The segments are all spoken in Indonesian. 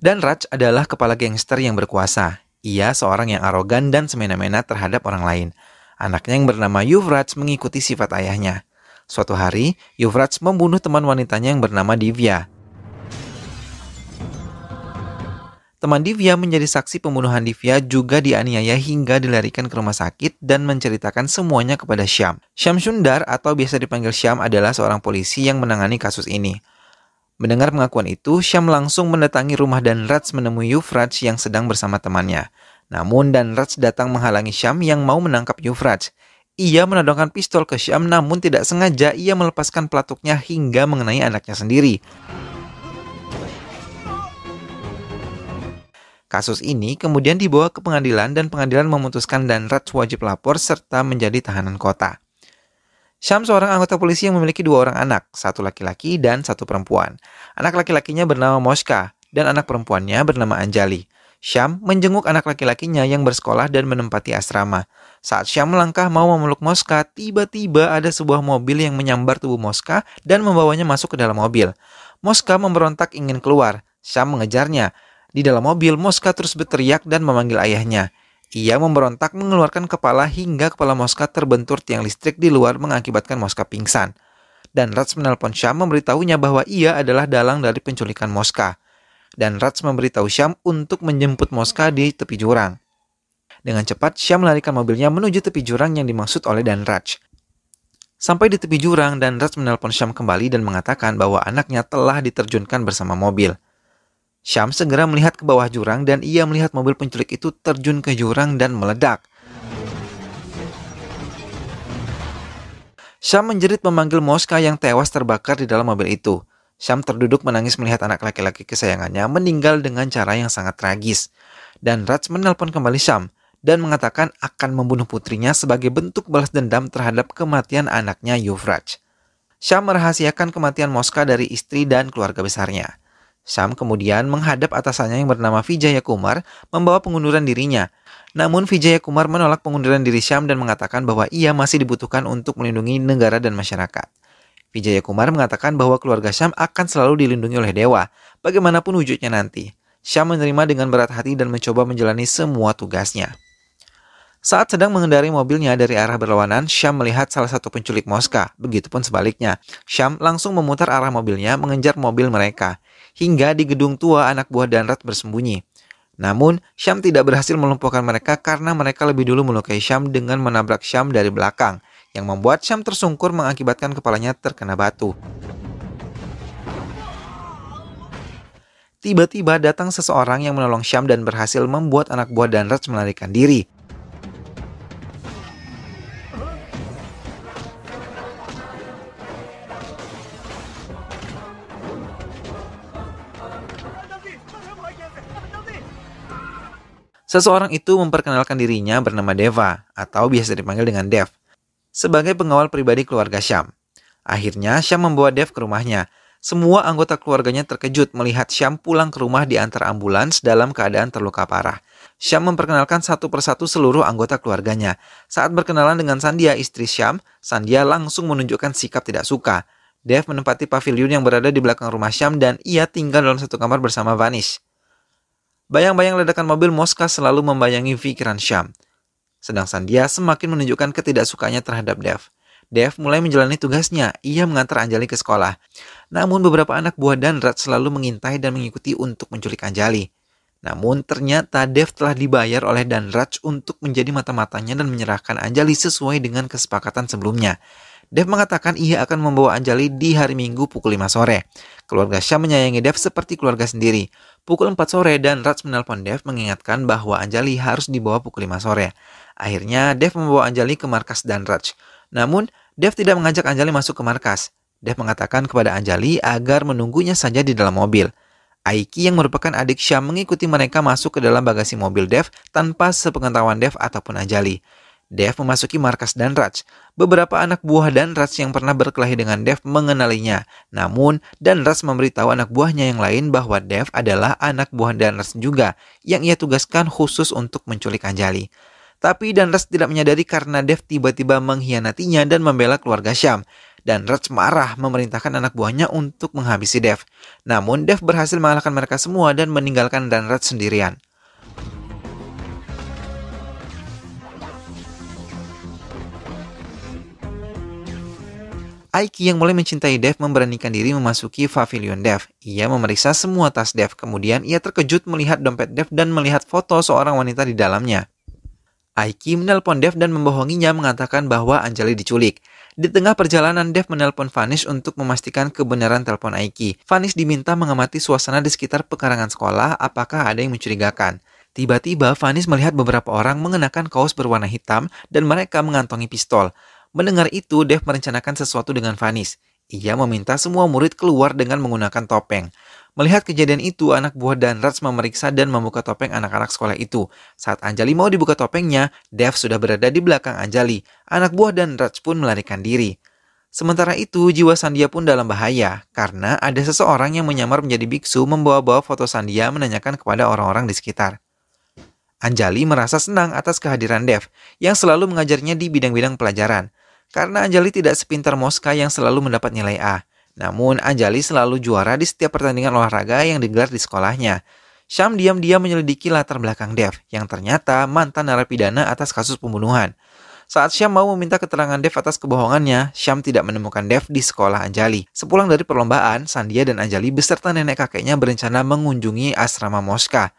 Dan Raj adalah kepala gangster yang berkuasa. Ia seorang yang arogan dan semena-mena terhadap orang lain. Anaknya yang bernama Yuvraj mengikuti sifat ayahnya. Suatu hari, Yuvraj membunuh teman wanitanya yang bernama Divya. Teman Divya menjadi saksi pembunuhan Divya juga dianiaya hingga dilarikan ke rumah sakit dan menceritakan semuanya kepada Syam. Syam Sundar atau biasa dipanggil Syam adalah seorang polisi yang menangani kasus ini. Mendengar pengakuan itu, Syam langsung mendatangi rumah dan Rats menemui Yufraj yang sedang bersama temannya. Namun dan Rats datang menghalangi Syam yang mau menangkap Yufraj. Ia menodongkan pistol ke Syam namun tidak sengaja ia melepaskan pelatuknya hingga mengenai anaknya sendiri. Kasus ini kemudian dibawa ke pengadilan dan pengadilan memutuskan dan Raj wajib lapor serta menjadi tahanan kota. Syam seorang anggota polisi yang memiliki dua orang anak, satu laki-laki dan satu perempuan. Anak laki-lakinya bernama Moska dan anak perempuannya bernama Anjali. Syam menjenguk anak laki-lakinya yang bersekolah dan menempati asrama. Saat Syam melangkah mau memeluk Moska, tiba-tiba ada sebuah mobil yang menyambar tubuh Moska dan membawanya masuk ke dalam mobil. Moska memberontak ingin keluar. Syam mengejarnya. Di dalam mobil, Mosca terus berteriak dan memanggil ayahnya. Ia memberontak mengeluarkan kepala hingga kepala Mosca terbentur tiang listrik di luar mengakibatkan Mosca pingsan. Dan Rats menelpon Syam memberitahunya bahwa ia adalah dalang dari penculikan Mosca. Dan Rats memberitahu Syam untuk menjemput Mosca di tepi jurang. Dengan cepat, Syam melarikan mobilnya menuju tepi jurang yang dimaksud oleh Dan Rats. Sampai di tepi jurang, Dan Rats menelpon Syam kembali dan mengatakan bahwa anaknya telah diterjunkan bersama mobil. Syam segera melihat ke bawah jurang dan ia melihat mobil penculik itu terjun ke jurang dan meledak. Syam menjerit memanggil Mosca yang tewas terbakar di dalam mobil itu. Syam terduduk menangis melihat anak laki-laki kesayangannya meninggal dengan cara yang sangat tragis. Dan Raj menelpon kembali Syam dan mengatakan akan membunuh putrinya sebagai bentuk balas dendam terhadap kematian anaknya Yuvraj. Syam merahasiakan kematian Mosca dari istri dan keluarga besarnya. Sam kemudian menghadap atasannya yang bernama Vijaya Kumar membawa pengunduran dirinya. Namun Vijaya Kumar menolak pengunduran diri Sam dan mengatakan bahwa ia masih dibutuhkan untuk melindungi negara dan masyarakat. Vijaya Kumar mengatakan bahwa keluarga Sam akan selalu dilindungi oleh dewa, bagaimanapun wujudnya nanti. Sam menerima dengan berat hati dan mencoba menjalani semua tugasnya. Saat sedang mengendari mobilnya dari arah berlawanan, Syam melihat salah satu penculik Mosca. Begitupun sebaliknya, Syam langsung memutar arah mobilnya mengejar mobil mereka. Hingga di gedung tua anak buah Danrat bersembunyi. Namun, Syam tidak berhasil melumpuhkan mereka karena mereka lebih dulu melukai Syam dengan menabrak Syam dari belakang, yang membuat Syam tersungkur mengakibatkan kepalanya terkena batu. Tiba-tiba datang seseorang yang menolong Syam dan berhasil membuat anak buah Danrat melarikan diri. Seseorang itu memperkenalkan dirinya bernama Deva atau biasa dipanggil dengan Dev sebagai pengawal pribadi keluarga Syam. Akhirnya Syam membawa Dev ke rumahnya. Semua anggota keluarganya terkejut melihat Syam pulang ke rumah di antar ambulans dalam keadaan terluka parah. Syam memperkenalkan satu persatu seluruh anggota keluarganya. Saat berkenalan dengan Sandia, istri Syam, Sandia langsung menunjukkan sikap tidak suka. Dev menempati pavilion yang berada di belakang rumah Syam dan ia tinggal dalam satu kamar bersama Vanish. Bayang-bayang ledakan mobil Mosca selalu membayangi pikiran Syam. Sedang Sandia semakin menunjukkan ketidaksukanya terhadap Dev. Dev mulai menjalani tugasnya. Ia mengantar Anjali ke sekolah. Namun beberapa anak buah Danrat selalu mengintai dan mengikuti untuk menculik Anjali. Namun ternyata Dev telah dibayar oleh Danraj untuk menjadi mata-matanya dan menyerahkan Anjali sesuai dengan kesepakatan sebelumnya. Dev mengatakan ia akan membawa Anjali di hari Minggu pukul 5 sore. Keluarga Syam menyayangi Dev seperti keluarga sendiri. Pukul 4 sore dan Raj menelpon Dev mengingatkan bahwa Anjali harus dibawa pukul 5 sore. Akhirnya Dev membawa Anjali ke markas dan Raj. Namun, Dev tidak mengajak Anjali masuk ke markas. Dev mengatakan kepada Anjali agar menunggunya saja di dalam mobil. Aiki yang merupakan adik Syam mengikuti mereka masuk ke dalam bagasi mobil Dev tanpa sepengetahuan Dev ataupun Anjali. Dev memasuki markas Danraj. Beberapa anak buah Danraj yang pernah berkelahi dengan Dev mengenalinya. Namun, Danraj memberitahu anak buahnya yang lain bahwa Dev adalah anak buah Danraj juga yang ia tugaskan khusus untuk menculik Anjali. Tapi Danraj tidak menyadari karena Dev tiba-tiba mengkhianatinya dan membela keluarga Syam. Dan Raj marah memerintahkan anak buahnya untuk menghabisi Dev. Namun Dev berhasil mengalahkan mereka semua dan meninggalkan dan Raj sendirian. Aiki yang mulai mencintai Dev memberanikan diri memasuki pavilion Dev. Ia memeriksa semua tas Dev, kemudian ia terkejut melihat dompet Dev dan melihat foto seorang wanita di dalamnya. Aiki menelpon Dev dan membohonginya mengatakan bahwa Anjali diculik. Di tengah perjalanan, Dev menelpon Vanish untuk memastikan kebenaran telepon Aiki. Vanish diminta mengamati suasana di sekitar pekarangan sekolah apakah ada yang mencurigakan. Tiba-tiba, Vanish melihat beberapa orang mengenakan kaos berwarna hitam dan mereka mengantongi pistol. Mendengar itu, Dev merencanakan sesuatu dengan Vanis. Ia meminta semua murid keluar dengan menggunakan topeng. Melihat kejadian itu, anak buah dan Rats memeriksa dan membuka topeng anak-anak sekolah itu. Saat Anjali mau dibuka topengnya, Dev sudah berada di belakang Anjali. Anak buah dan Rats pun melarikan diri. Sementara itu, jiwa Sandia pun dalam bahaya karena ada seseorang yang menyamar menjadi biksu membawa-bawa foto Sandia menanyakan kepada orang-orang di sekitar. Anjali merasa senang atas kehadiran Dev yang selalu mengajarnya di bidang-bidang pelajaran. Karena Anjali tidak sepintar Mosca yang selalu mendapat nilai A. Namun Anjali selalu juara di setiap pertandingan olahraga yang digelar di sekolahnya. Syam diam-diam menyelidiki latar belakang Dev yang ternyata mantan narapidana atas kasus pembunuhan. Saat Syam mau meminta keterangan Dev atas kebohongannya, Syam tidak menemukan Dev di sekolah Anjali. Sepulang dari perlombaan, Sandia dan Anjali beserta nenek kakeknya berencana mengunjungi asrama Mosca.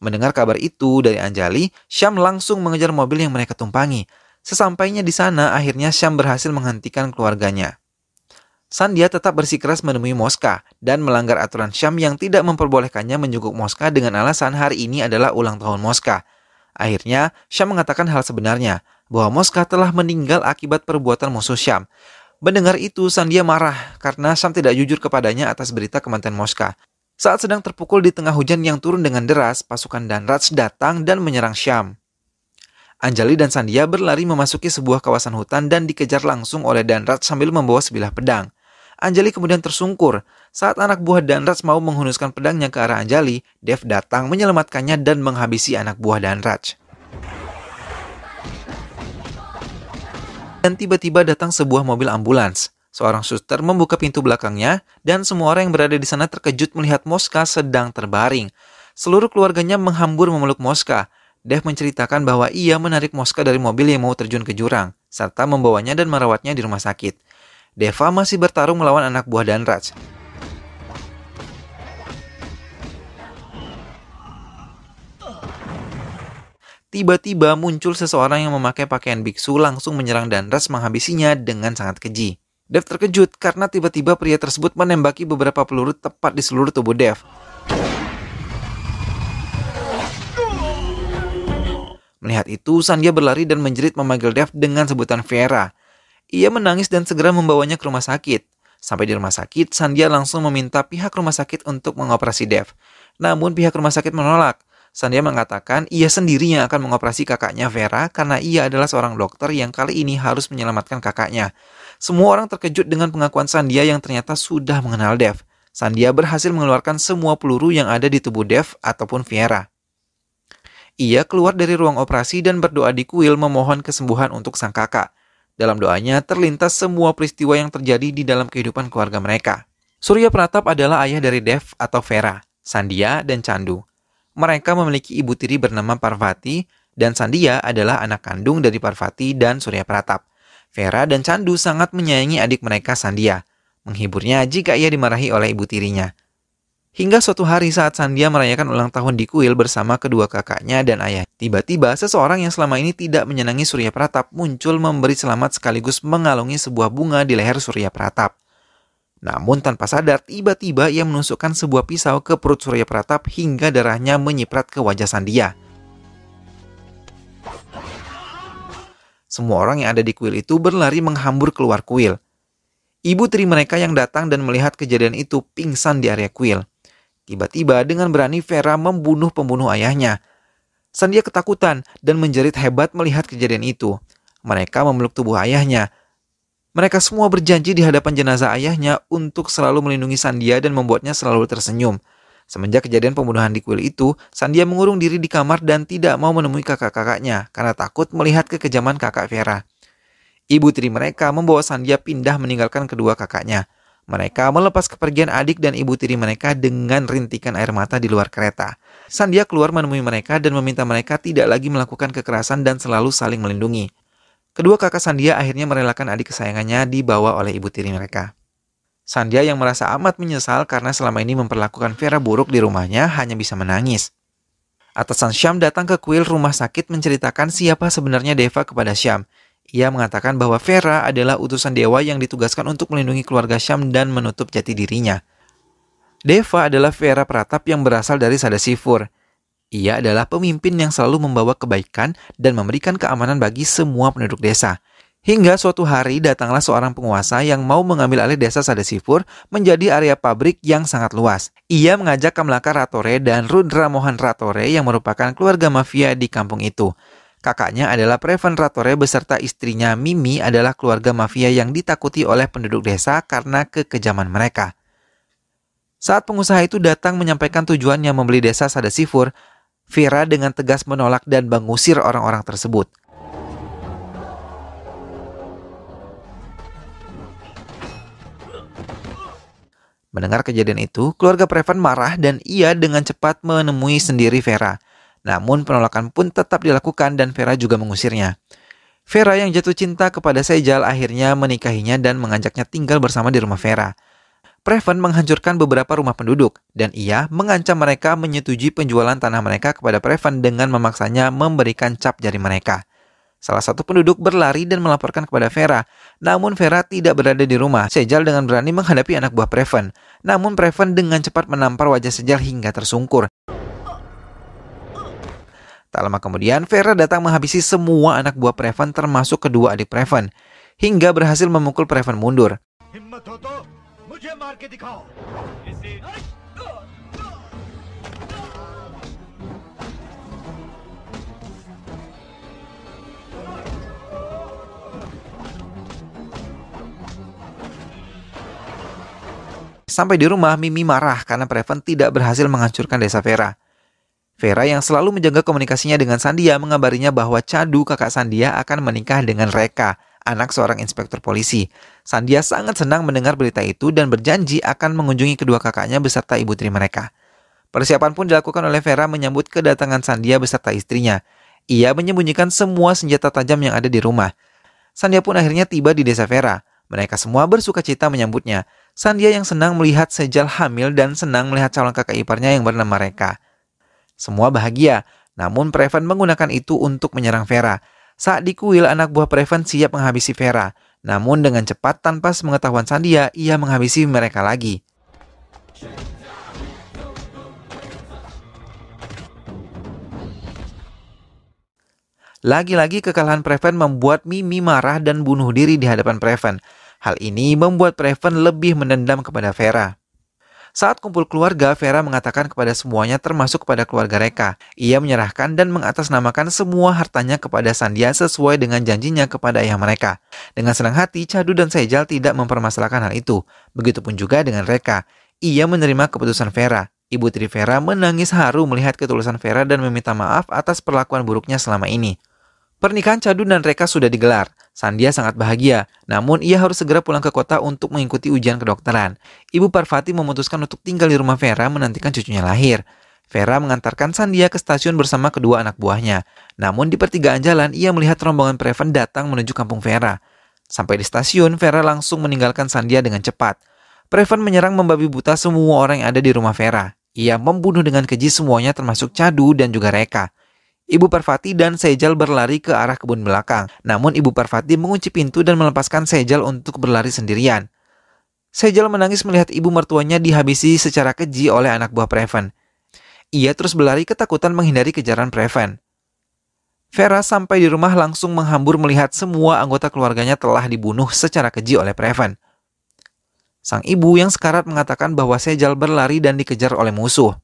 Mendengar kabar itu dari Anjali, Syam langsung mengejar mobil yang mereka tumpangi. Sesampainya di sana, akhirnya Syam berhasil menghentikan keluarganya. Sandia tetap bersikeras menemui Mosca dan melanggar aturan Syam yang tidak memperbolehkannya menjenguk Mosca dengan alasan hari ini adalah ulang tahun Mosca. Akhirnya, Syam mengatakan hal sebenarnya, bahwa Mosca telah meninggal akibat perbuatan musuh Syam. Mendengar itu, Sandia marah karena Syam tidak jujur kepadanya atas berita kematian Mosca. Saat sedang terpukul di tengah hujan yang turun dengan deras, pasukan Danraj datang dan menyerang Syam. Anjali dan Sandia berlari memasuki sebuah kawasan hutan dan dikejar langsung oleh Danrat sambil membawa sebilah pedang. Anjali kemudian tersungkur. Saat anak buah Danrat mau menghunuskan pedangnya ke arah Anjali, Dev datang menyelamatkannya dan menghabisi anak buah Danrat. Dan tiba-tiba datang sebuah mobil ambulans. Seorang suster membuka pintu belakangnya, dan semua orang yang berada di sana terkejut melihat Moska sedang terbaring. Seluruh keluarganya menghambur memeluk Moska. Dev menceritakan bahwa ia menarik Mosca dari mobil yang mau terjun ke jurang, serta membawanya dan merawatnya di rumah sakit. Deva masih bertarung melawan anak buah dan Raj. Tiba-tiba muncul seseorang yang memakai pakaian biksu langsung menyerang Danraj menghabisinya dengan sangat keji. Dev terkejut karena tiba-tiba pria tersebut menembaki beberapa peluru tepat di seluruh tubuh Dev. Melihat itu, Sandia berlari dan menjerit memanggil Dev dengan sebutan Vera. Ia menangis dan segera membawanya ke rumah sakit. Sampai di rumah sakit, Sandia langsung meminta pihak rumah sakit untuk mengoperasi Dev. Namun pihak rumah sakit menolak. Sandia mengatakan ia sendiri yang akan mengoperasi kakaknya Vera karena ia adalah seorang dokter yang kali ini harus menyelamatkan kakaknya. Semua orang terkejut dengan pengakuan Sandia yang ternyata sudah mengenal Dev. Sandia berhasil mengeluarkan semua peluru yang ada di tubuh Dev ataupun Vera. Ia keluar dari ruang operasi dan berdoa di kuil memohon kesembuhan untuk sang kakak. Dalam doanya terlintas semua peristiwa yang terjadi di dalam kehidupan keluarga mereka. Surya Pratap adalah ayah dari Dev atau Vera, Sandia, dan Chandu. Mereka memiliki ibu tiri bernama Parvati, dan Sandia adalah anak kandung dari Parvati dan Surya Pratap. Vera dan Chandu sangat menyayangi adik mereka Sandia, menghiburnya jika ia dimarahi oleh ibu tirinya. Hingga suatu hari saat Sandia merayakan ulang tahun di kuil bersama kedua kakaknya dan ayah. Tiba-tiba seseorang yang selama ini tidak menyenangi Surya Pratap muncul memberi selamat sekaligus mengalungi sebuah bunga di leher Surya Pratap. Namun tanpa sadar tiba-tiba ia menusukkan sebuah pisau ke perut Surya Pratap hingga darahnya menyiprat ke wajah Sandia. Semua orang yang ada di kuil itu berlari menghambur keluar kuil. Ibu tri mereka yang datang dan melihat kejadian itu pingsan di area kuil. Tiba-tiba dengan berani Vera membunuh pembunuh ayahnya. Sandia ketakutan dan menjerit hebat melihat kejadian itu. Mereka memeluk tubuh ayahnya. Mereka semua berjanji di hadapan jenazah ayahnya untuk selalu melindungi Sandia dan membuatnya selalu tersenyum. Semenjak kejadian pembunuhan di kuil itu, Sandia mengurung diri di kamar dan tidak mau menemui kakak-kakaknya karena takut melihat kekejaman kakak Vera. Ibu tiri mereka membawa Sandia pindah meninggalkan kedua kakaknya. Mereka melepas kepergian adik dan ibu tiri mereka dengan rintikan air mata di luar kereta. Sandia keluar menemui mereka dan meminta mereka tidak lagi melakukan kekerasan dan selalu saling melindungi. Kedua kakak Sandia akhirnya merelakan adik kesayangannya dibawa oleh ibu tiri mereka. Sandia yang merasa amat menyesal karena selama ini memperlakukan Vera buruk di rumahnya hanya bisa menangis. Atasan Syam datang ke kuil rumah sakit menceritakan siapa sebenarnya Deva kepada Syam. Ia mengatakan bahwa Vera adalah utusan dewa yang ditugaskan untuk melindungi keluarga Syam dan menutup jati dirinya. Deva adalah Vera Pratap yang berasal dari Sadasifur. Ia adalah pemimpin yang selalu membawa kebaikan dan memberikan keamanan bagi semua penduduk desa. Hingga suatu hari datanglah seorang penguasa yang mau mengambil alih desa Sadasifur menjadi area pabrik yang sangat luas. Ia mengajak Kamlaka Ratore dan Rudra Mohan Ratore yang merupakan keluarga mafia di kampung itu. Kakaknya adalah Preven Ratore beserta istrinya Mimi adalah keluarga mafia yang ditakuti oleh penduduk desa karena kekejaman mereka. Saat pengusaha itu datang menyampaikan tujuannya membeli desa Sadasifur, Vera dengan tegas menolak dan mengusir orang-orang tersebut. Mendengar kejadian itu, keluarga Preven marah dan ia dengan cepat menemui sendiri Vera. Namun penolakan pun tetap dilakukan dan Vera juga mengusirnya. Vera yang jatuh cinta kepada Sejal akhirnya menikahinya dan mengajaknya tinggal bersama di rumah Vera. Preven menghancurkan beberapa rumah penduduk dan ia mengancam mereka menyetujui penjualan tanah mereka kepada Preven dengan memaksanya memberikan cap jari mereka. Salah satu penduduk berlari dan melaporkan kepada Vera. Namun Vera tidak berada di rumah. Sejal dengan berani menghadapi anak buah Preven. Namun Preven dengan cepat menampar wajah Sejal hingga tersungkur. Tak lama kemudian, Vera datang menghabisi semua anak buah Preven termasuk kedua adik Preven, hingga berhasil memukul Preven mundur. Sampai di rumah, Mimi marah karena Preven tidak berhasil menghancurkan desa Vera. Vera yang selalu menjaga komunikasinya dengan Sandia mengabarinya bahwa Cadu kakak Sandia akan menikah dengan Reka, anak seorang inspektur polisi. Sandia sangat senang mendengar berita itu dan berjanji akan mengunjungi kedua kakaknya beserta ibu tri mereka. Persiapan pun dilakukan oleh Vera menyambut kedatangan Sandia beserta istrinya. Ia menyembunyikan semua senjata tajam yang ada di rumah. Sandia pun akhirnya tiba di desa Vera. Mereka semua bersuka cita menyambutnya. Sandia yang senang melihat Sejal hamil dan senang melihat calon kakak iparnya yang bernama Reka. Semua bahagia, namun Preven menggunakan itu untuk menyerang Vera. Saat di kuil, anak buah Preven siap menghabisi Vera. Namun dengan cepat tanpa sepengetahuan Sandia, ia menghabisi mereka lagi. Lagi-lagi kekalahan Preven membuat Mimi marah dan bunuh diri di hadapan Preven. Hal ini membuat Preven lebih menendam kepada Vera. Saat kumpul keluarga, Vera mengatakan kepada semuanya termasuk kepada keluarga mereka, Ia menyerahkan dan mengatasnamakan semua hartanya kepada Sandia sesuai dengan janjinya kepada ayah mereka. Dengan senang hati, Cadu dan Sejal tidak mempermasalahkan hal itu. Begitupun juga dengan mereka. Ia menerima keputusan Vera. Ibu Tri Vera menangis haru melihat ketulusan Vera dan meminta maaf atas perlakuan buruknya selama ini. Pernikahan Cadu dan Reka sudah digelar. Sandia sangat bahagia, namun ia harus segera pulang ke kota untuk mengikuti ujian kedokteran. Ibu Parvati memutuskan untuk tinggal di rumah Vera menantikan cucunya lahir. Vera mengantarkan Sandia ke stasiun bersama kedua anak buahnya. Namun di pertigaan jalan, ia melihat rombongan Preven datang menuju kampung Vera. Sampai di stasiun, Vera langsung meninggalkan Sandia dengan cepat. Preven menyerang membabi buta semua orang yang ada di rumah Vera. Ia membunuh dengan keji semuanya termasuk Cadu dan juga Reka. Ibu Parvati dan Sejal berlari ke arah kebun belakang. Namun Ibu Parvati mengunci pintu dan melepaskan Sejal untuk berlari sendirian. Sejal menangis melihat ibu mertuanya dihabisi secara keji oleh anak buah Preven. Ia terus berlari ketakutan menghindari kejaran Preven. Vera sampai di rumah langsung menghambur melihat semua anggota keluarganya telah dibunuh secara keji oleh Preven. Sang ibu yang sekarat mengatakan bahwa Sejal berlari dan dikejar oleh musuh.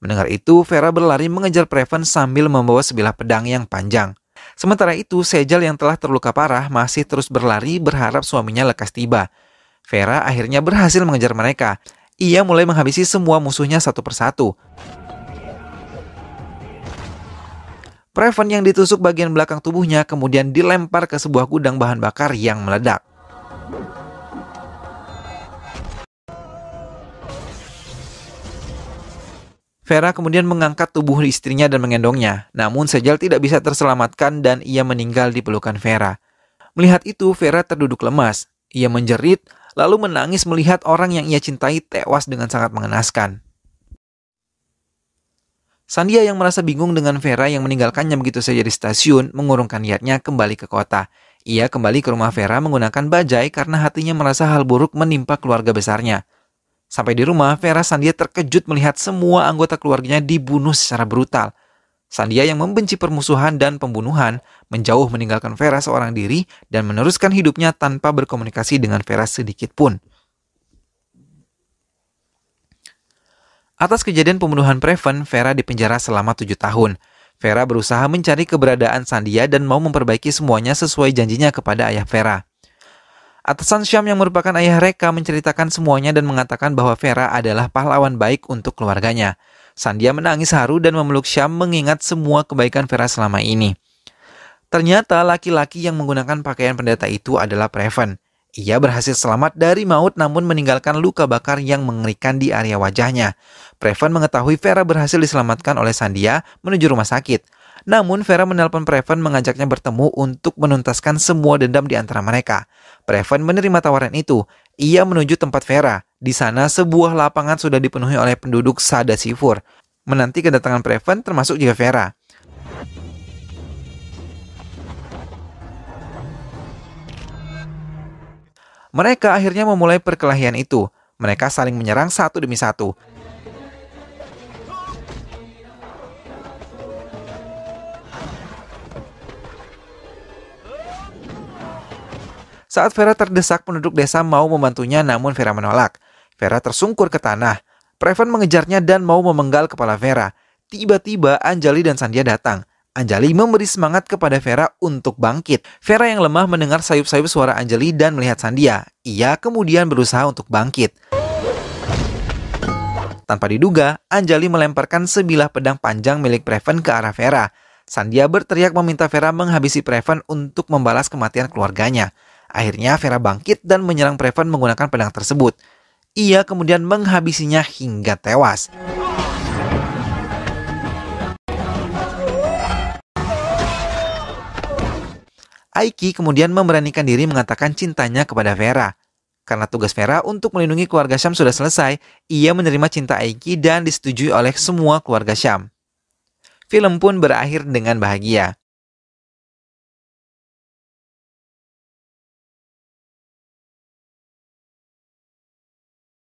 Mendengar itu, Vera berlari mengejar Preven sambil membawa sebilah pedang yang panjang. Sementara itu, Sejal yang telah terluka parah masih terus berlari berharap suaminya lekas tiba. Vera akhirnya berhasil mengejar mereka. Ia mulai menghabisi semua musuhnya satu persatu. Preven yang ditusuk bagian belakang tubuhnya kemudian dilempar ke sebuah gudang bahan bakar yang meledak. Vera kemudian mengangkat tubuh istrinya dan mengendongnya. Namun Sejal tidak bisa terselamatkan dan ia meninggal di pelukan Vera. Melihat itu, Vera terduduk lemas. Ia menjerit, lalu menangis melihat orang yang ia cintai tewas dengan sangat mengenaskan. Sandia yang merasa bingung dengan Vera yang meninggalkannya begitu saja di stasiun, mengurungkan niatnya kembali ke kota. Ia kembali ke rumah Vera menggunakan bajai karena hatinya merasa hal buruk menimpa keluarga besarnya. Sampai di rumah, Vera Sandia terkejut melihat semua anggota keluarganya dibunuh secara brutal. Sandia yang membenci permusuhan dan pembunuhan menjauh meninggalkan Vera seorang diri dan meneruskan hidupnya tanpa berkomunikasi dengan Vera sedikit pun. Atas kejadian pembunuhan Preven, Vera dipenjara selama tujuh tahun. Vera berusaha mencari keberadaan Sandia dan mau memperbaiki semuanya sesuai janjinya kepada ayah Vera. Atasan Syam yang merupakan ayah Reka menceritakan semuanya dan mengatakan bahwa Vera adalah pahlawan baik untuk keluarganya. Sandia menangis haru dan memeluk Syam mengingat semua kebaikan Vera selama ini. Ternyata laki-laki yang menggunakan pakaian pendeta itu adalah Preven. Ia berhasil selamat dari maut namun meninggalkan luka bakar yang mengerikan di area wajahnya. Preven mengetahui Vera berhasil diselamatkan oleh Sandia menuju rumah sakit. Namun Vera menelpon Preven mengajaknya bertemu untuk menuntaskan semua dendam di antara mereka. Preven menerima tawaran itu. Ia menuju tempat Vera. Di sana sebuah lapangan sudah dipenuhi oleh penduduk Sada Sifur. Menanti kedatangan Preven termasuk juga Vera. Mereka akhirnya memulai perkelahian itu. Mereka saling menyerang satu demi satu. Saat Vera terdesak, penduduk desa mau membantunya namun Vera menolak. Vera tersungkur ke tanah. Preven mengejarnya dan mau memenggal kepala Vera. Tiba-tiba Anjali dan Sandia datang. Anjali memberi semangat kepada Vera untuk bangkit. Vera yang lemah mendengar sayup-sayup suara Anjali dan melihat Sandia. Ia kemudian berusaha untuk bangkit. Tanpa diduga, Anjali melemparkan sebilah pedang panjang milik Preven ke arah Vera. Sandia berteriak meminta Vera menghabisi Preven untuk membalas kematian keluarganya. Akhirnya Vera bangkit dan menyerang Preven menggunakan pedang tersebut. Ia kemudian menghabisinya hingga tewas. Aiki kemudian memberanikan diri mengatakan cintanya kepada Vera. Karena tugas Vera untuk melindungi keluarga Syam sudah selesai, ia menerima cinta Aiki dan disetujui oleh semua keluarga Syam. Film pun berakhir dengan bahagia.